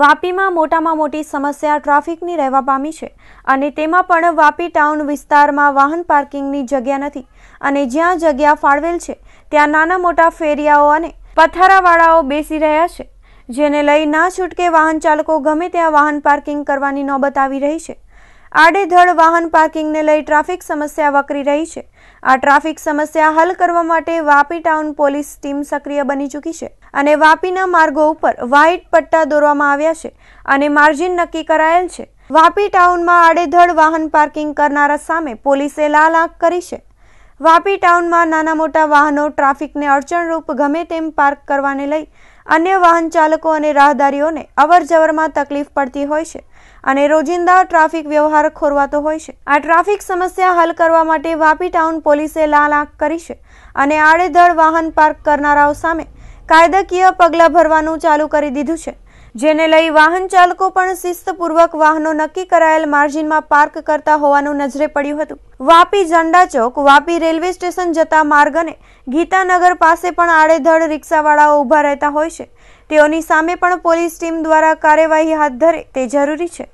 વાપીમાં મોટામાં મોટી સમસ્યા ટ્રાફિકની રહેવા પામી છે અને તેમાં પણ વાપી ટાઉન વિસ્તારમાં વાહન પાર્કિંગની જગ્યા નથી અને જ્યાં જગ્યા ફાળવેલ છે ત્યાં નાના મોટા ફેરિયાઓ અને પથારાવાળાઓ બેસી રહ્યા છે જેને લઈ ના છૂટકે વાહન ચાલકો ગમે ત્યાં વાહન પાર્કિંગ કરવાની નોબત આવી રહી છે આડેધડ વાહન પાર્કિંગને લઈ ટ્રાફિક સમસ્યા વકરી રહી છે આ ટ્રાફિક સમસ્યા હલ કરવા માટે વાપી ટાઉન પોલીસ ટીમ સક્રિય બની ચૂકી છે અને વાપીના માર્ગો ઉપર વ્હાઇટ પટ્ટા દોરવામાં આવ્યા છે અને માર્જિન નક્કી કરાયેલ છે વાપી ટાઉનમાં આડેધડ વાહન પાર્કિંગ કરનારા સામે પોલીસે લાલ આંખ કરી છે વાપી ટાઉનમાં નાના મોટા વાહનો ટ્રાફિકને અડચણરૂપ ગમે તેમ પાર્ક કરવાને લઈ અન્ય વાહન ચાલકો અને રાહદારીઓને અવર જવરમાં તકલીફ પડતી હોય છે અને રોજિંદા ટ્રાફિક વ્યવહાર ખોરવાતો હોય છે આ ટ્રાફિક સમસ્યા હલ કરવા માટે વાપી ટાઉન પોલીસે લાલ આંખ કરી છે અને આડેધડ વાહન પાર્ક કરનારાઓ સામે કાયદાકીય પગલાં ભરવાનું ચાલુ કરી દીધું છે જેને લઈ વાહન ચાલકો પણ શિસ્તપૂર્વક વાહનો નક્કી કરાયેલ માર્જિનમાં પાર્ક કરતા હોવાનું નજરે પડ્યું હતું વાપી ઝંડા ચોક વાપી રેલવે સ્ટેશન જતા માર્ગને ગીતાનગર પાસે પણ આડેધડ રિક્ષાવાળાઓ ઊભા રહેતા હોય છે તેઓની સામે પણ પોલીસ ટીમ દ્વારા કાર્યવાહી હાથ ધરે તે જરૂરી છે